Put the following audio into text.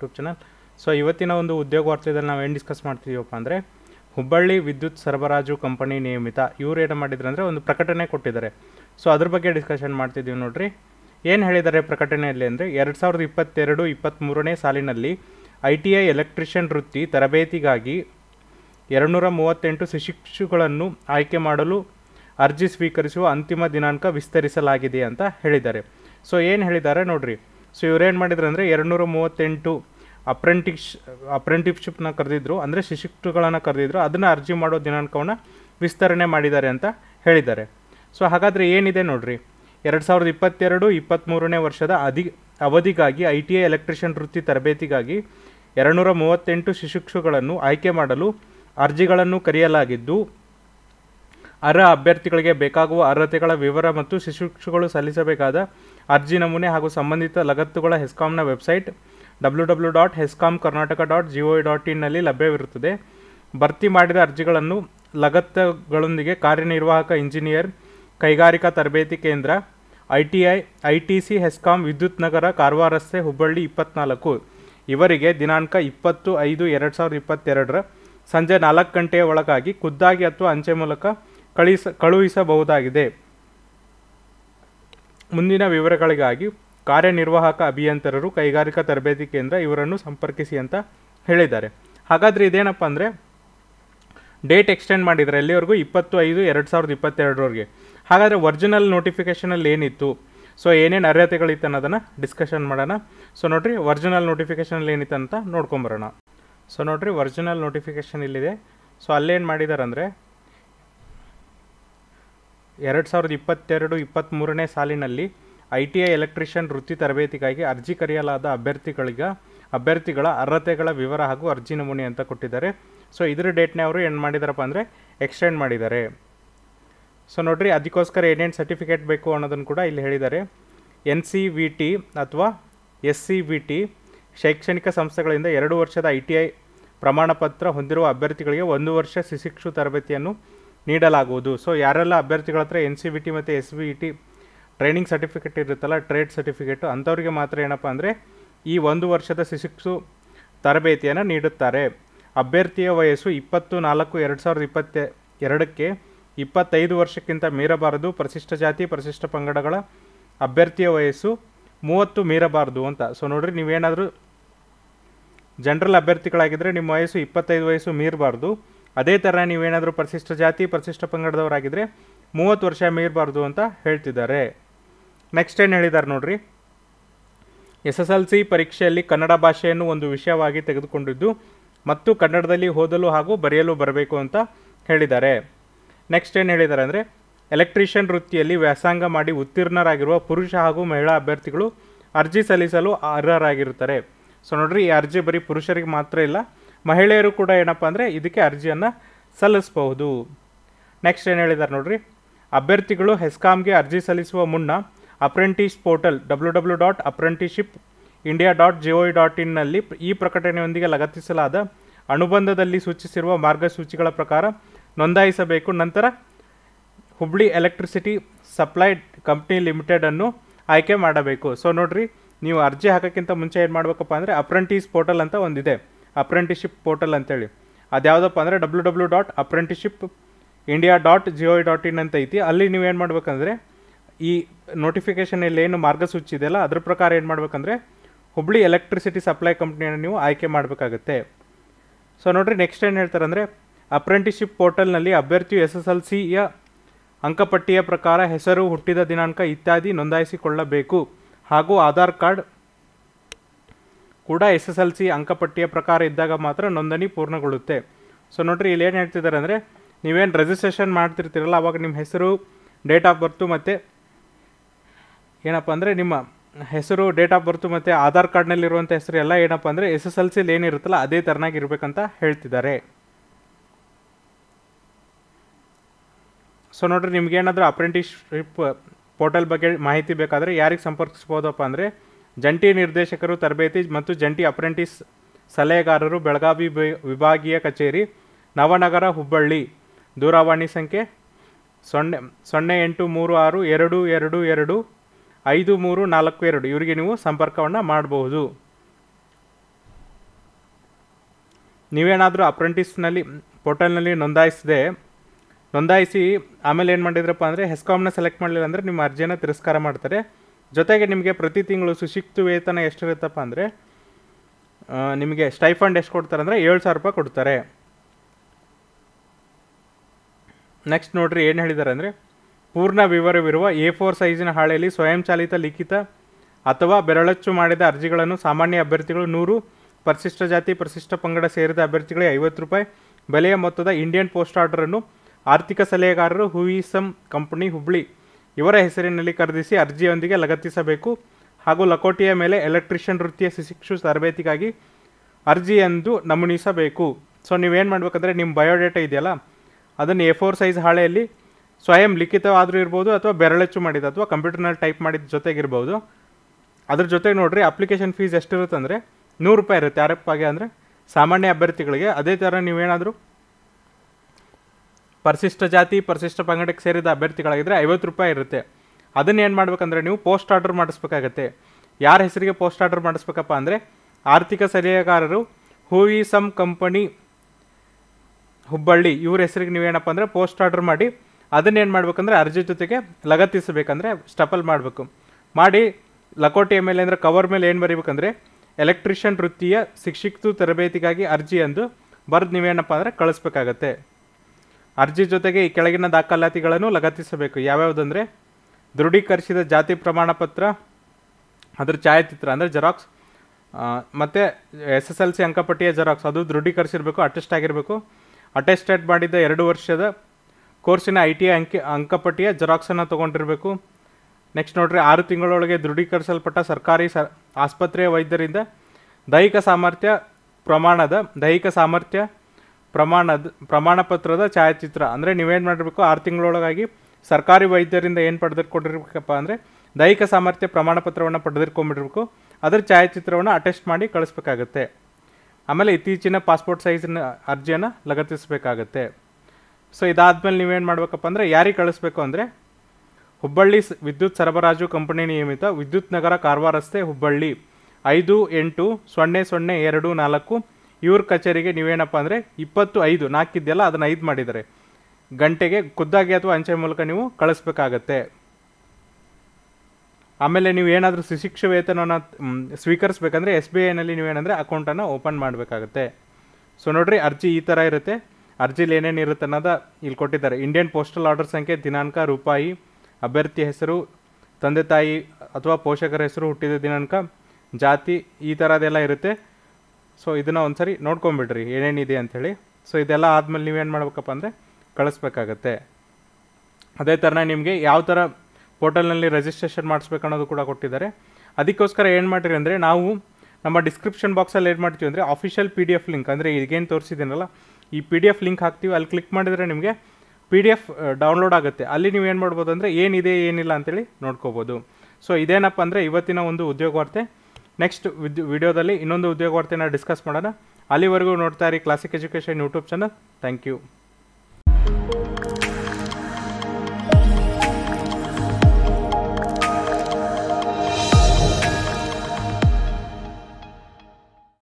YouTube channel so ಇವತ್ತಿನ ಒಂದು ಉದ್ಯೋಗ ವಾರ್ತೆಯಲ್ಲಿ ನಾವು ಏನು ಡಿಸ್ಕಸ್ ಮಾಡ್ತಿದ್ದೀವಪ್ಪ ಅಂದರೆ ಹುಬ್ಬಳ್ಳಿ ವಿದ್ಯುತ್ ಸರಬರಾಜು ಕಂಪನಿ ನಿಯಮಿತ ಇವ್ರು ಏನು ಮಾಡಿದ್ರು ಅಂದರೆ ಒಂದು ಪ್ರಕಟಣೆ ಕೊಟ್ಟಿದ್ದಾರೆ ಸೊ ಅದ್ರ ಬಗ್ಗೆ ಡಿಸ್ಕಷನ್ ಮಾಡ್ತಿದ್ದೀವಿ ನೋಡ್ರಿ ಏನು ಹೇಳಿದ್ದಾರೆ ಪ್ರಕಟಣೆಯಲ್ಲಿ ಅಂದರೆ ಎರಡು ಸಾವಿರದ ಇಪ್ಪತ್ತೆರಡು ಇಪ್ಪತ್ತ್ಮೂರನೇ ಸಾಲಿನಲ್ಲಿ ಐ ಟಿ ಐ ಎಲೆಕ್ಟ್ರಿಷಿಯನ್ ವೃತ್ತಿ ತರಬೇತಿಗಾಗಿ ಎರಡುನೂರ ಮೂವತ್ತೆಂಟು ಶಿಶಿಕ್ಷುಗಳನ್ನು ಆಯ್ಕೆ ಮಾಡಲು ಅರ್ಜಿ ಸ್ವೀಕರಿಸುವ ಅಂತಿಮ ದಿನಾಂಕ ವಿಸ್ತರಿಸಲಾಗಿದೆ ಅಂತ ಹೇಳಿದ್ದಾರೆ ಸೊ ಏನು ಹೇಳಿದ್ದಾರೆ ನೋಡ್ರಿ ಸೊ ಏನು ಮಾಡಿದ್ರು ಅಂದರೆ ಎರಡುನೂರ ಮೂವತ್ತೆಂಟು ಅಪ್ರೆಂಟಿಶ್ ಅಪ್ರೆಂಟಿಪ್ಶಿಪ್ನ ಕರೆದಿದ್ರು ಅಂದರೆ ಶಿಶಿಕ್ಷುಗಳನ್ನು ಕರೆದಿದ್ರು ಅದನ್ನು ಅರ್ಜಿ ಮಾಡೋ ದಿನಾಂಕವನ್ನು ವಿಸ್ತರಣೆ ಮಾಡಿದ್ದಾರೆ ಅಂತ ಹೇಳಿದ್ದಾರೆ ಸೊ ಹಾಗಾದರೆ ಏನಿದೆ ನೋಡಿರಿ ಎರಡು ಸಾವಿರದ ಇಪ್ಪತ್ತೆರಡು ಇಪ್ಪತ್ತ್ಮೂರನೇ ವರ್ಷದ ಅಧಿ ಅವಧಿಗಾಗಿ ಐ ಟಿ ಐ ಎಲೆಕ್ಟ್ರಿಷಿಯನ್ ವೃತ್ತಿ ತರಬೇತಿಗಾಗಿ ಎರಡುನೂರ ಮೂವತ್ತೆಂಟು ಶಿಶುಕ್ಷುಗಳನ್ನು ಆಯ್ಕೆ ಮಾಡಲು ಅರ್ಜಿಗಳನ್ನು ಕರೆಯಲಾಗಿದ್ದು ಅರ್ಹ ಅಭ್ಯರ್ಥಿಗಳಿಗೆ ಬೇಕಾಗುವ ಅರ್ಹತೆಗಳ ವಿವರ ಮತ್ತು ಶಿಶುಕ್ಷುಗಳು ಸಲ್ಲಿಸಬೇಕಾದ ಅರ್ಜಿ ನಮೂನೆ ಹಾಗೂ ಸಂಬಂಧಿತ ಲಗತ್ತುಗಳ ಹೆಸ್ಕಾಂನ website W W dot HESCOM Karnataka dot G O dot ಇನ್ನಲ್ಲಿ ಲಭ್ಯವಿರುತ್ತದೆ ಭರ್ತಿ ಮಾಡಿದ ಅರ್ಜಿಗಳನ್ನು ಲಗತ್ತುಗಳೊಂದಿಗೆ ಕಾರ್ಯನಿರ್ವಾಹಕ ಇಂಜಿನಿಯರ್ ಕೈಗಾರಿಕಾ ತರಬೇತಿ ಕೇಂದ್ರ I T I I T C HESCOM Vidyut Nagar Karwar ರಸ್ತೆ ಹುಬ್ಬಳ್ಳಿ ಇಪ್ಪತ್ನಾಲ್ಕು ಇವರಿಗೆ ದಿನಾಂಕ ಇಪ್ಪತ್ತು ಐದು ಎರಡು ಸಾವಿರದ ಇಪ್ಪತ್ತೆರಡರ ಸಂಜೆ ನಾಲ್ಕು ಗಂಟೆಯ ಒಳಗಾಗಿ ಖುದ್ದಾಗಿ ಅಥವಾ ಅಂಚೆ ಮೂಲಕ ಕಳಿಸ ಕಳುಹಿಸಬಹುದಾಗಿದೆ ಮುಂದಿನ ವಿವರಗಳಿಗಾಗಿ ಕಾರ್ಯನಿರ್ವಾಹಕ ಅಭಿಯಂತರರು ಕೈಗಾರಿಕಾ ತರಬೇತಿ ಕೇಂದ್ರ ಇವರನ್ನು ಸಂಪರ್ಕಿಸಿ ಅಂತ ಹೇಳಿದ್ದಾರೆ ಹಾಗಾದರೆ ಇದೇನಪ್ಪ ಅಂದರೆ ಡೇಟ್ ಎಕ್ಸ್ಟೆಂಡ್ ಮಾಡಿದರೆ ಎಲ್ಲಿವರೆಗೂ ಇಪ್ಪತ್ತು ಐದು ಎರಡು ಸಾವಿರದ ಇಪ್ಪತ್ತೆರಡರವರೆಗೆ ಹಾಗಾದರೆ ವರ್ಜಿನಲ್ ನೋಟಿಫಿಕೇಷನಲ್ಲಿ ಏನಿತ್ತು ಸೊ ಏನೇನು ಅರ್ಹತೆಗಳಿತ್ತು ಅನ್ನೋದನ್ನು ಡಿಸ್ಕಷನ್ ಮಾಡೋಣ ಸೊ ನೋಡಿರಿ ವರ್ಜಿನಲ್ ನೋಟಿಫಿಕೇಷನಲ್ಲಿ ಏನಿತ್ತು ಅಂತ ನೋಡ್ಕೊಂಬರೋಣ ಸೊ ನೋಡಿರಿ ವರ್ಜಿನಲ್ ನೋಟಿಫಿಕೇಷನ್ ಇಲ್ಲಿದೆ ಸೊ ಅಲ್ಲೇನು ಮಾಡಿದ್ದಾರೆ ಅಂದರೆ ಎರಡು ಸಾವಿರದ ಇಪ್ಪತ್ತೆರಡು ಇಪ್ಪತ್ತ್ಮೂರನೇ ಸಾಲಿನಲ್ಲಿ ಐ ಟಿ ಐ ಎಲೆಕ್ಟ್ರಿಷಿಯನ್ ವೃತ್ತಿ ತರಬೇತಿಗಾಗಿ ಅರ್ಜಿ ಕರೆಯಲಾದ ಅಭ್ಯರ್ಥಿಗಳಿಗೆ ಅಭ್ಯರ್ಥಿಗಳ ಅರ್ಹತೆಗಳ ವಿವರ ಹಾಗೂ ಅರ್ಜಿ ನಮೂನೆ ಅಂತ ಕೊಟ್ಟಿದ್ದಾರೆ ಸೊ ಇದರ ಡೇಟ್ನೇ ಅವರು ಏನು ಮಾಡಿದಾರಪ್ಪ ಅಂದರೆ ಎಕ್ಸ್ಟೆಂಡ್ ಮಾಡಿದ್ದಾರೆ ಸೊ ನೋಡಿರಿ ಅದಕ್ಕೋಸ್ಕರ ಏನೇನು ಸರ್ಟಿಫಿಕೇಟ್ ಬೇಕು ಅನ್ನೋದನ್ನು ಕೂಡ ಇಲ್ಲಿ ಹೇಳಿದ್ದಾರೆ ಎನ್ ಸಿ ವಿ ಟಿ ಅಥವಾ ಎಸ್ ಸಿ ವಿ ಟಿ ಶೈಕ್ಷಣಿಕ ಸಂಸ್ಥೆಗಳಿಂದ ಎರಡು ವರ್ಷದ ಐ ಟಿ ಐ ಪ್ರಮಾಣಪತ್ರ ಹೊಂದಿರುವ ಅಭ್ಯರ್ಥಿಗಳಿಗೆ ಒಂದು ವರ್ಷ ಶಿಶಿಕ್ಷು ತರಬೇತಿಯನ್ನು ನೀಡಲಾಗುವುದು ಸೊ ಯಾರೆಲ್ಲ ಅಭ್ಯರ್ಥಿಗಳ ಹತ್ರ ಎನ್ ಸಿ ಬಿ ಟಿ ಮತ್ತು S B E T training certificate ಇರುತ್ತಲ್ಲ ಟ್ರೇಡ್ ಸರ್ಟಿಫಿಕೇಟು ಅಂಥವ್ರಿಗೆ ಮಾತ್ರ ಏನಪ್ಪ ಅಂದರೆ ಈ ಒಂದು ವರ್ಷದ ಸಿಸಿಕ್ಸು ತರಬೇತಿಯನ್ನು ನೀಡುತ್ತಾರೆ ಅಭ್ಯರ್ಥಿಯ ವಯಸ್ಸು ಇಪ್ಪತ್ತು ನಾಲ್ಕು ಎರಡು ಸಾವಿರದ ಇಪ್ಪತ್ತೆ ಎರಡಕ್ಕೆ ಇಪ್ಪತ್ತೈದು ವರ್ಷಕ್ಕಿಂತ ಮೀರಬಾರದು ಪರಿಶಿಷ್ಟ ಜಾತಿ ಪರಿಶಿಷ್ಟ ಪಂಗಡಗಳ ಅಭ್ಯರ್ಥಿಯ ವಯಸ್ಸು ಮೂವತ್ತು ಮೀರಬಾರದು ಅಂತ ಸೊ ನೋಡಿರಿ ನೀವೇನಾದರೂ ಜನರಲ್ ಅಭ್ಯರ್ಥಿಗಳಾಗಿದ್ದರೆ ನಿಮ್ಮ ವಯಸ್ಸು ಇಪ್ಪತ್ತೈದು ವಯಸ್ಸು ಮೀರಬಾರ್ದು ಅದೇ ಥರ ನೀವೇನಾದರೂ ಪರಿಶಿಷ್ಟ ಜಾತಿ ಪರಿಶಿಷ್ಟ ಪಂಗಡದವರಾಗಿದ್ದರೆ ಮೂವತ್ತು ವರ್ಷ ಮೀರಬಾರ್ದು ಅಂತ ಹೇಳ್ತಿದ್ದಾರೆ ನೆಕ್ಸ್ಟ್ ಏನು ಹೇಳಿದ್ದಾರೆ ನೋಡ್ರಿ ಎಸ್ ಎಸ್ ಎಲ್ ಸಿ ಪರೀಕ್ಷೆಯಲ್ಲಿ ಕನ್ನಡ ಭಾಷೆಯನ್ನು ಒಂದು ವಿಷಯವಾಗಿ ತೆಗೆದುಕೊಂಡಿದ್ದು ಮತ್ತು ಕನ್ನಡದಲ್ಲಿ ಓದಲು ಹಾಗೂ ಬರೆಯಲು ಬರಬೇಕು ಅಂತ ಹೇಳಿದ್ದಾರೆ ನೆಕ್ಸ್ಟ್ ಏನು ಹೇಳಿದ್ದಾರೆ ಅಂದರೆ ಎಲೆಕ್ಟ್ರಿಷಿಯನ್ ವೃತ್ತಿಯಲ್ಲಿ ವ್ಯಾಸಂಗ ಮಾಡಿ ಉತ್ತೀರ್ಣರಾಗಿರುವ ಪುರುಷ ಹಾಗೂ ಮಹಿಳಾ ಅಭ್ಯರ್ಥಿಗಳು ಅರ್ಜಿ ಸಲ್ಲಿಸಲು ಅರ್ಹರಾಗಿರುತ್ತಾರೆ ಸೊ ನೋಡ್ರಿ ಈ ಅರ್ಜಿ ಬರೀ ಪುರುಷರಿಗೆ ಮಾತ್ರ ಇಲ್ಲ ಮಹಿಳೆಯರು ಕೂಡ ಏನಪ್ಪ ಅಂದರೆ ಇದಕ್ಕೆ ಅರ್ಜಿಯನ್ನು ಸಲ್ಲಿಸಬಹುದು ನೆಕ್ಸ್ಟ್ ಏನು ಹೇಳಿದ್ದಾರೆ ನೋಡ್ರಿ ಅಭ್ಯರ್ಥಿಗಳು ಹೆಸ್ಕಾಮ್ಗೆ ಅರ್ಜಿ ಸಲ್ಲಿಸುವ ಮುನ್ನ apprentice portal W W dot apprenticeship India dot G O dot ಇನ್ನಲ್ಲಿ ಈ ಪ್ರಕಟಣೆಯೊಂದಿಗೆ ಲಗತ್ತಿಸಲಾದ ಅನುಬಂಧದಲ್ಲಿ ಸೂಚಿಸಿರುವ ಮಾರ್ಗಸೂಚಿಗಳ ಪ್ರಕಾರ ನೋಂದಾಯಿಸಬೇಕು ನಂತರ ಹುಬ್ಳಿ ಎಲೆಕ್ಟ್ರಿಸಿಟಿ ಸಪ್ಲೈ ಕಂಪ್ನಿ ಲಿಮಿಟೆಡನ್ನು ಆಯ್ಕೆ ಮಾಡಬೇಕು ಸೊ ನೋಡ್ರಿ ನೀವು ಅರ್ಜಿ ಹಾಕೋಕ್ಕಿಂತ ಮುಂಚೆ ಏನು ಮಾಡಬೇಕಪ್ಪ ಅಂದರೆ ಅಪ್ರೆಂಟಿಸ್ ಪೋರ್ಟಲ್ ಅಂತ ಒಂದಿದೆ ಅಪ್ರೆಂಟಿಶಿಪ್ ಪೋರ್ಟಲ್ ಅಂತೇಳಿ ಅದು ಯಾವುದಪ್ಪ ಅಂದರೆ W W dot apprenticeship India dot O dot in ಅಂತ ಐತಿ ಅಲ್ಲಿ ನೀವು ಏನು ಮಾಡ್ಬೇಕಂದ್ರೆ ಈ ನೋಟಿಫಿಕೇಷನ್ ಏನು ಮಾರ್ಗಸೂಚಿ ಇದೆಯಲ್ಲ ಅದ್ರ ಪ್ರಕಾರ ಏನು ಮಾಡಬೇಕಂದ್ರೆ ಹುಬ್ಳಿ ಎಲೆಕ್ಟ್ರಿಸಿಟಿ ಸಪ್ಲೈ ಕಂಪ್ನಿಯನ್ನು ನೀವು ಆಯ್ಕೆ ಮಾಡಬೇಕಾಗತ್ತೆ ಸೊ ನೋಡಿರಿ ನೆಕ್ಸ್ಟ್ ಏನು ಹೇಳ್ತಾರೆ ಅಂದರೆ ಅಪ್ರೆಂಟಿಶಿಪ್ ಪೋರ್ಟಲ್ನಲ್ಲಿ ಅಭ್ಯರ್ಥಿಯು ಎಸ್ ಎಸ್ ಎಲ್ ಸಿಯ ಅಂಕಪಟ್ಟಿಯ ಪ್ರಕಾರ ಹೆಸರು ಹುಟ್ಟಿದ ದಿನಾಂಕ ಇತ್ಯಾದಿ ನೋಂದಾಯಿಸಿಕೊಳ್ಳಬೇಕು ಹಾಗೂ ಆಧಾರ್ ಕಾರ್ಡ್ ಕೂಡ ಎಸ್ ಎಸ್ ಎಲ್ ಸಿ ಅಂಕಪಟ್ಟಿಯ ಪ್ರಕಾರ ಇದ್ದಾಗ ಮಾತ್ರ ನೋಂದಣಿ ಪೂರ್ಣಗೊಳ್ಳುತ್ತೆ ಸೊ ನೋಡ್ರಿ ಇಲ್ಲಿ ಏನು ಹೇಳ್ತಿದ್ದಾರೆ ಅಂದರೆ ನೀವೇನು ರಿಜಿಸ್ಟ್ರೇಷನ್ ಮಾಡ್ತಿರ್ತೀರಲ್ಲ ಅವಾಗ ನಿಮ್ಮ ಹೆಸರು ಡೇಟ್ ಆಫ್ ಬರ್ತು ಮತ್ತು ಏನಪ್ಪ ಅಂದರೆ ನಿಮ್ಮ ಹೆಸರು ಡೇಟ್ ಆಫ್ ಬರ್ತು ಮತ್ತು ಆಧಾರ್ ಕಾರ್ಡ್ನಲ್ಲಿರುವಂಥ ಹೆಸರು ಎಲ್ಲ ಏನಪ್ಪ ಅಂದರೆ ಎಸ್ ಎಸ್ ಎಲ್ ಸಿಲಿ ಏನಿರುತ್ತಲ್ಲ ಅದೇ ಥರನಾಗಿರ್ಬೇಕಂತ ಹೇಳ್ತಿದ್ದಾರೆ ಸೊ ನೋಡಿರಿ ನಿಮಗೇನಾದರೂ ಅಪ್ರೆಂಟಿಸ್ಶಿಪ್ ಪೋರ್ಟಲ್ ಬಗ್ಗೆ ಮಾಹಿತಿ ಬೇಕಾದರೆ ಯಾರಿಗೆ ಸಂಪರ್ಕಿಸ್ಬೋದಪ್ಪ ಅಂದರೆ ಜಂಟಿ ನಿರ್ದೇಶಕರು ತರಬೇತಿ ಮತ್ತು ಜಂಟಿ ಅಪ್ರೆಂಟಿಸ್ ಸಲಹೆಗಾರರು ಬೆಳಗಾವಿ ವಿಭಾಗೀಯ ಕಚೇರಿ ನವನಗರ ಹುಬ್ಬಳ್ಳಿ ದೂರವಾಣಿ ಸಂಖ್ಯೆ ಸೊನ್ನೆ ಸೊನ್ನೆ ಎಂಟು ಮೂರು ಆರು ಎರಡು ಎರಡು ಎರಡು ಐದು ಮೂರು ನಾಲ್ಕು ಎರಡು ಇವರಿಗೆ ನೀವು ಸಂಪರ್ಕವನ್ನು ಮಾಡಬಹುದು ನೀವೇನಾದರೂ ಅಪ್ರೆಂಟಿಸ್ನಲ್ಲಿ ಪೋರ್ಟಲ್ನಲ್ಲಿ ನೋಂದಾಯಿಸಿದೆ ನೋಂದಾಯಿಸಿ ಆಮೇಲೆ ಏನು ಮಾಡಿದ್ರಪ್ಪ ಅಂದರೆ ಹೆಸ್ಕಾಮ್ನ ಸೆಲೆಕ್ಟ್ ಮಾಡಲಿಲ್ಲ ಅಂದರೆ ನಿಮ್ಮ ಅರ್ಜಿಯನ್ನು ತಿರಸ್ಕಾರ ಮಾಡ್ತಾರೆ ಜೊತೆಗೆ ನಿಮಗೆ ಪ್ರತಿ ತಿಂಗಳು ಸುಶಿಕ್ತು ವೇತನ ಎಷ್ಟಿರುತ್ತಪ್ಪ ಅಂದರೆ ನಿಮಗೆ ಸ್ಟೈಫಂಡ್ ಎಷ್ಟು ಕೊಡ್ತಾರೆ ಅಂದರೆ ಏಳು ಸಾವಿರ ರೂಪಾಯಿ ಕೊಡ್ತಾರೆ ನೆಕ್ಸ್ಟ್ ನೋಡ್ರಿ ಏನು ಹೇಳಿದ್ದಾರೆ ಅಂದರೆ ಪೂರ್ಣ ವಿವರವಿರುವ ಎ ಫೋರ್ ಸೈಜಿನ ಹಾಳೆಯಲ್ಲಿ ಸ್ವಯಂಚಾಲಿತ ಲಿಖಿತ ಅಥವಾ ಬೆರಳಚ್ಚು ಮಾಡಿದ ಅರ್ಜಿಗಳನ್ನು ಸಾಮಾನ್ಯ ಅಭ್ಯರ್ಥಿಗಳು ನೂರು ಪರಿಶಿಷ್ಟ ಜಾತಿ ಪರಿಶಿಷ್ಟ ಪಂಗಡ ಸೇರಿದ ಅಭ್ಯರ್ಥಿಗಳಿಗೆ ಐವತ್ತು ರೂಪಾಯಿ ಬೆಲೆಯ ಮೊತ್ತದ ಇಂಡಿಯನ್ ಪೋಸ್ಟ್ ಆರ್ಡರನ್ನು ಆರ್ಥಿಕ ಸಲಹೆಗಾರರು ಹೂವಿಸಮ್ ಕಂಪನಿ ಹುಬ್ಳಿ ಇವರ ಹೆಸರಿನಲ್ಲಿ ಖರೀದಿಸಿ ಅರ್ಜಿಯೊಂದಿಗೆ ಲಗತ್ತಿಸಬೇಕು ಹಾಗೂ ಲಕೋಟೆಯ ಮೇಲೆ ಎಲೆಕ್ಟ್ರಿಷಿಯನ್ ವೃತ್ತಿಯ ಶಿಶಿಕ್ಷು ತರಬೇತಿಗಾಗಿ ಅರ್ಜಿಯೆಂದು ನಮೂನಿಸಬೇಕು ಸೊ ನೀವೇನು ಮಾಡಬೇಕಂದ್ರೆ ನಿಮ್ಮ ಬಯೋಡೇಟಾ ಇದೆಯಲ್ಲ ಅದನ್ನು ಎ ಫೋರ್ ಸೈಜ್ ಹಾಳೆಯಲ್ಲಿ ಸ್ವಯಂ ಲಿಖಿತವಾದರೂ ಇರ್ಬೋದು ಅಥವಾ ಬೆರಳೆಚ್ಚು ಮಾಡಿದ ಅಥವಾ ಕಂಪ್ಯೂಟರ್ನಲ್ಲಿ ಟೈಪ್ ಮಾಡಿದ ಜೊತೆಗಿರ್ಬೋದು ಅದ್ರ ಜೊತೆಗೆ ನೋಡಿರಿ ಅಪ್ಲಿಕೇಶನ್ ಫೀಸ್ ಎಷ್ಟಿರುತ್ತೆ ಅಂದರೆ ನೂರು ರೂಪಾಯಿ ಇರುತ್ತೆ ಯಾರಪ್ಪಾಗೆ ಅಂದರೆ ಸಾಮಾನ್ಯ ಅಭ್ಯರ್ಥಿಗಳಿಗೆ ಅದೇ ಥರ ನೀವೇನಾದರೂ ಪರಿಶಿಷ್ಟ ಜಾತಿ ಪರಿಶಿಷ್ಟ ಪಂಗಡಕ್ಕೆ ಸೇರಿದ ಅಭ್ಯರ್ಥಿಗಳಾಗಿದ್ದರೆ ಐವತ್ತು ರೂಪಾಯಿ ಇರುತ್ತೆ ಅದನ್ನು ಏನು ಮಾಡಬೇಕಂದ್ರೆ ನೀವು ಪೋಸ್ಟ್ ಆರ್ಡರ್ ಮಾಡಿಸ್ಬೇಕಾಗತ್ತೆ ಯಾರ ಹೆಸರಿಗೆ ಪೋಸ್ಟ್ ಆರ್ಡರ್ ಮಾಡಿಸ್ಬೇಕಪ್ಪ ಅಂದರೆ ಆರ್ಥಿಕ ಸಲಹೆಗಾರರು ಹೂವಿ ಸಮ್ ಕಂಪನಿ ಹುಬ್ಬಳ್ಳಿ ಇವ್ರ ಹೆಸರಿಗೆ ನೀವೇನಪ್ಪ ಅಂದರೆ ಪೋಸ್ಟ್ ಆರ್ಡರ್ ಮಾಡಿ ಅದನ್ನೇನು ಮಾಡಬೇಕಂದ್ರೆ ಅರ್ಜಿ ಜೊತೆಗೆ ಲಗತ್ತಿಸಬೇಕಂದ್ರೆ ಸ್ಟಪಲ್ ಮಾಡಬೇಕು ಮಾಡಿ ಲಕೋಟೆಯ ಮೇಲೆ ಅಂದರೆ ಕವರ್ ಮೇಲೆ ಏನು ಬರೀಬೇಕಂದ್ರೆ ಎಲೆಕ್ಟ್ರಿಷಿಯನ್ ವೃತ್ತಿಯ ಶಿಕ್ಷಿಕ್ತು ತರಬೇತಿಗಾಗಿ ಅರ್ಜಿ ಎಂದು ಬರೆದು ನೀವೇನಪ್ಪ ಅಂದರೆ ಕಳಿಸ್ಬೇಕಾಗತ್ತೆ ಅರ್ಜಿ ಜೊತೆಗೆ ಈ ಕೆಳಗಿನ ದಾಖಲಾತಿಗಳನ್ನು ಲಗತ್ತಿಸಬೇಕು ಯಾವ್ಯಾವುದಂದರೆ ದೃಢೀಕರಿಸಿದ ಜಾತಿ ಪ್ರಮಾಣ ಪತ್ರ ಅದರ ಛಾಯಾಚಿತ್ರ ಅಂದರೆ ಜೆರಾಕ್ಸ್ ಮತ್ತು ಎಸ್ ಎಸ್ ಎಲ್ ಸಿ ಅಂಕಪಟ್ಟಿಯ ಜೆರಾಕ್ಸ್ ಅದು ದೃಢೀಕರಿಸಿರಬೇಕು ಅಟೆಸ್ಟ್ ಆಗಿರಬೇಕು ಅಟೆಸ್ಟೆಡ್ ಮಾಡಿದ್ದ ಎರಡು ವರ್ಷದ ಕೋರ್ಸಿನ ಐ ಟಿ ಅಂಕಿ ಅಂಕಪಟ್ಟಿಯ ಜೆರಾಕ್ಸನ್ನು ತೊಗೊಂಡಿರಬೇಕು ನೆಕ್ಸ್ಟ್ ನೋಡ್ರಿ ಆರು ತಿಂಗಳೊಳಗೆ ದೃಢೀಕರಿಸಲ್ಪಟ್ಟ ಸರ್ಕಾರಿ ಸ ಆಸ್ಪತ್ರೆಯ ವೈದ್ಯರಿಂದ ದೈಹಿಕ ಸಾಮರ್ಥ್ಯ ಪ್ರಮಾಣದ ದೈಹಿಕ ಸಾಮರ್ಥ್ಯ ಪ್ರಮಾಣದ ಪ್ರಮಾಣ ಪತ್ರದ ಛಾಯಾಚಿತ್ರ ಅಂದರೆ ನೀವೇನು ಮಾಡಬೇಕು ಆರು ತಿಂಗಳೊಳಗಾಗಿ ಸರ್ಕಾರಿ ವೈದ್ಯರಿಂದ ಏನು ಪಡೆದಿಟ್ಕೊಂಡಿರ್ಬೇಕಪ್ಪ ಅಂದರೆ ದೈಹಿಕ ಸಾಮರ್ಥ್ಯ ಪ್ರಮಾಣ ಪತ್ರವನ್ನು ಪಡೆದಿಟ್ಕೊಂಡ್ಬಿಟ್ಟಿರ್ಬೇಕು ಅದರ ಛಾಯಾಚಿತ್ರವನ್ನು ಅಟೆಸ್ಟ್ ಮಾಡಿ ಕಳಿಸ್ಬೇಕಾಗತ್ತೆ ಆಮೇಲೆ ಇತ್ತೀಚಿನ ಪಾಸ್ಪೋರ್ಟ್ ಸೈಜಿನ ಅರ್ಜಿಯನ್ನು ಲಗತ್ತಿಸಬೇಕಾಗತ್ತೆ ಸೊ ಇದಾದಮೇಲೆ ನೀವೇನು ಮಾಡಬೇಕಪ್ಪ ಅಂದರೆ ಯಾರಿಗೆ ಕಳಿಸ್ಬೇಕು ಅಂದರೆ ಹುಬ್ಬಳ್ಳಿ ವಿದ್ಯುತ್ ಸರಬರಾಜು ಕಂಪನಿ ನಿಯಮಿತ ವಿದ್ಯುತ್ ನಗರ ಕಾರವಾರ ರಸ್ತೆ ಹುಬ್ಬಳ್ಳಿ ಐದು ಎಂಟು ಸೊನ್ನೆ ಸೊನ್ನೆ ಎರಡು ನಾಲ್ಕು ಇವ್ರ ಕಚೇರಿಗೆ ನೀವೇನಪ್ಪ ಅಂದರೆ ಇಪ್ಪತ್ತು ಐದು ನಾಲ್ಕಿದ್ದೆಲ್ಲ ಅದನ್ನು ಐದು ಮಾಡಿದರೆ ಗಂಟೆಗೆ ಖುದ್ದಾಗಿ ಅಥವಾ ಅಂಚೆ ಮೂಲಕ ನೀವು ಕಳಿಸ್ಬೇಕಾಗತ್ತೆ ಆಮೇಲೆ ನೀವು ಏನಾದರೂ ಸುಶಿಕ್ಷ ವೇತನವನ್ನು ಸ್ವೀಕರಿಸ್ಬೇಕಂದ್ರೆ ಎಸ್ ಬಿ ಐನಲ್ಲಿ ನೀವೇನಂದರೆ ಅಕೌಂಟನ್ನು ಓಪನ್ ಮಾಡಬೇಕಾಗತ್ತೆ ಸೊ ನೋಡಿರಿ ಅರ್ಜಿ ಈ ಥರ ಇರುತ್ತೆ ಅರ್ಜಿಲಿ ಏನೇನು ಇರುತ್ತೆ ಅನ್ನೋದ ಇಲ್ಲಿ ಕೊಟ್ಟಿದ್ದಾರೆ ಇಂಡಿಯನ್ ಪೋಸ್ಟಲ್ ಆರ್ಡರ್ ಸಂಖ್ಯೆ ದಿನಾಂಕ ರೂಪಾಯಿ ಅಭ್ಯರ್ಥಿ ಹೆಸರು ತಂದೆ ತಾಯಿ ಅಥವಾ ಪೋಷಕರ ಹೆಸರು ಹುಟ್ಟಿದ ದಿನಾಂಕ ಜಾತಿ ಈ ಥರದ್ದೆಲ್ಲ ಇರುತ್ತೆ ಸೊ ಇದನ್ನು ಒಂದ್ಸರಿ ನೋಡ್ಕೊಂಬಿಡ್ರಿ ಏನೇನಿದೆ ಅಂಥೇಳಿ ಸೊ ಇದೆಲ್ಲ ಆದಮೇಲೆ ನೀವೇನು ಮಾಡಬೇಕಪ್ಪ ಅಂದರೆ ಕಳಿಸ್ಬೇಕಾಗತ್ತೆ ಅದೇ ಥರನೇ ನಿಮಗೆ ಯಾವ ಥರ ಪೋರ್ಟಲ್ನಲ್ಲಿ ರಿಜಿಸ್ಟ್ರೇಷನ್ ಮಾಡಿಸ್ಬೇಕು ಅನ್ನೋದು ಕೂಡ ಕೊಟ್ಟಿದ್ದಾರೆ ಅದಕ್ಕೋಸ್ಕರ ಏನು ಮಾಡ್ರಿ ಅಂದರೆ ನಾವು ನಮ್ಮ ಡಿಸ್ಕ್ರಿಪ್ಷನ್ ಬಾಕ್ಸಲ್ಲಿ ಏನು ಮಾಡ್ತೀವಿ ಅಂದರೆ official P D F link ಅಂದರೆ ಈಗೇನು ತೋರಿಸಿದ್ದೀನಲ್ಲ ಈ ಪಿ ಡಿ ಎಫ್ ಲಿಂಕ್ ಹಾಕ್ತೀವಿ ಅಲ್ಲಿ ಕ್ಲಿಕ್ ಮಾಡಿದರೆ ನಿಮಗೆ ಪಿ ಡಿ ಎಫ್ ಡೌನ್ಲೋಡ್ ಆಗುತ್ತೆ ಅಲ್ಲಿ ನೀವು ಏನು ಮಾಡ್ಬೋದು ಅಂದರೆ ಏನಿದೆ ಏನಿಲ್ಲ ಅಂತೇಳಿ ನೋಡ್ಕೋಬೋದು ಸೊ ಇದೇನಪ್ಪ ಅಂದರೆ ಇವತ್ತಿನ ಒಂದು ಉದ್ಯೋಗ ವಾರ್ತೆ ನೆಕ್ಸ್ಟ್ ವಿಡಿಯೋದಲ್ಲಿ ಇನ್ನೊಂದು ಉದ್ಯೋಗವರ್ತಿನ ಡಿಸ್ಕಸ್ ಮಾಡೋಣ ಅಲ್ಲಿವರೆಗೂ ನೋಡ್ತಾ ಇರಿ classic education YouTube channel thank you